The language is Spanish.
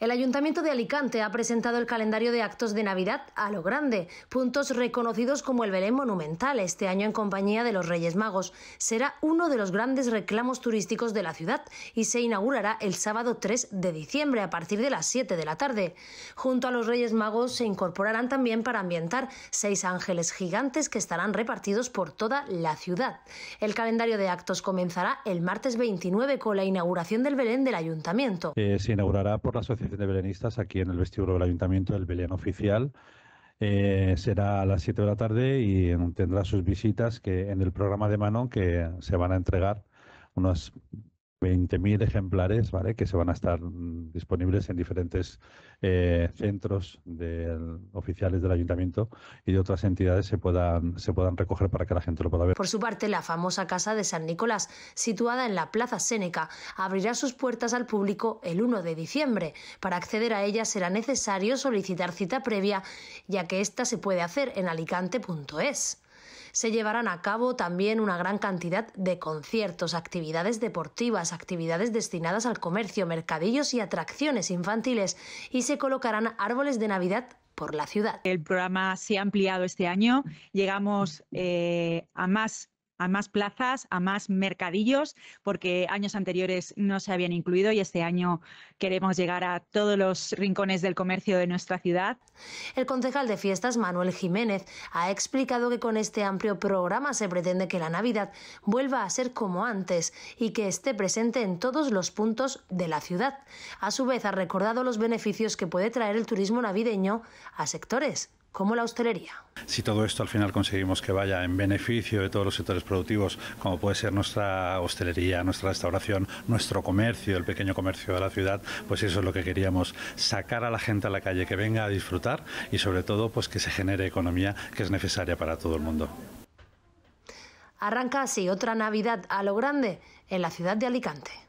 El Ayuntamiento de Alicante ha presentado el calendario de actos de Navidad a lo grande, puntos reconocidos como el Belén Monumental, este año en compañía de los Reyes Magos. Será uno de los grandes reclamos turísticos de la ciudad y se inaugurará el sábado 3 de diciembre a partir de las 7 de la tarde. Junto a los Reyes Magos se incorporarán también para ambientar seis ángeles gigantes que estarán repartidos por toda la ciudad. El calendario de actos comenzará el martes 29 con la inauguración del Belén del Ayuntamiento. Eh, se inaugurará por la sociedad de belenistas aquí en el vestíbulo del Ayuntamiento, del Belén Oficial. Eh, será a las 7 de la tarde y tendrá sus visitas que en el programa de mano que se van a entregar unos... 20.000 ejemplares, ¿vale? Que se van a estar mm, disponibles en diferentes eh, centros de, oficiales del ayuntamiento y de otras entidades se puedan, se puedan recoger para que la gente lo pueda ver. Por su parte, la famosa Casa de San Nicolás, situada en la Plaza Séneca, abrirá sus puertas al público el 1 de diciembre. Para acceder a ella será necesario solicitar cita previa, ya que esta se puede hacer en alicante.es se llevarán a cabo también una gran cantidad de conciertos, actividades deportivas, actividades destinadas al comercio, mercadillos y atracciones infantiles y se colocarán árboles de Navidad por la ciudad. El programa se ha ampliado este año, llegamos eh, a más a más plazas, a más mercadillos, porque años anteriores no se habían incluido y este año queremos llegar a todos los rincones del comercio de nuestra ciudad. El concejal de fiestas, Manuel Jiménez, ha explicado que con este amplio programa se pretende que la Navidad vuelva a ser como antes y que esté presente en todos los puntos de la ciudad. A su vez, ha recordado los beneficios que puede traer el turismo navideño a sectores como la hostelería. Si todo esto al final conseguimos que vaya en beneficio de todos los sectores productivos, como puede ser nuestra hostelería, nuestra restauración, nuestro comercio, el pequeño comercio de la ciudad, pues eso es lo que queríamos, sacar a la gente a la calle, que venga a disfrutar y sobre todo pues que se genere economía que es necesaria para todo el mundo. Arranca así otra Navidad a lo grande en la ciudad de Alicante.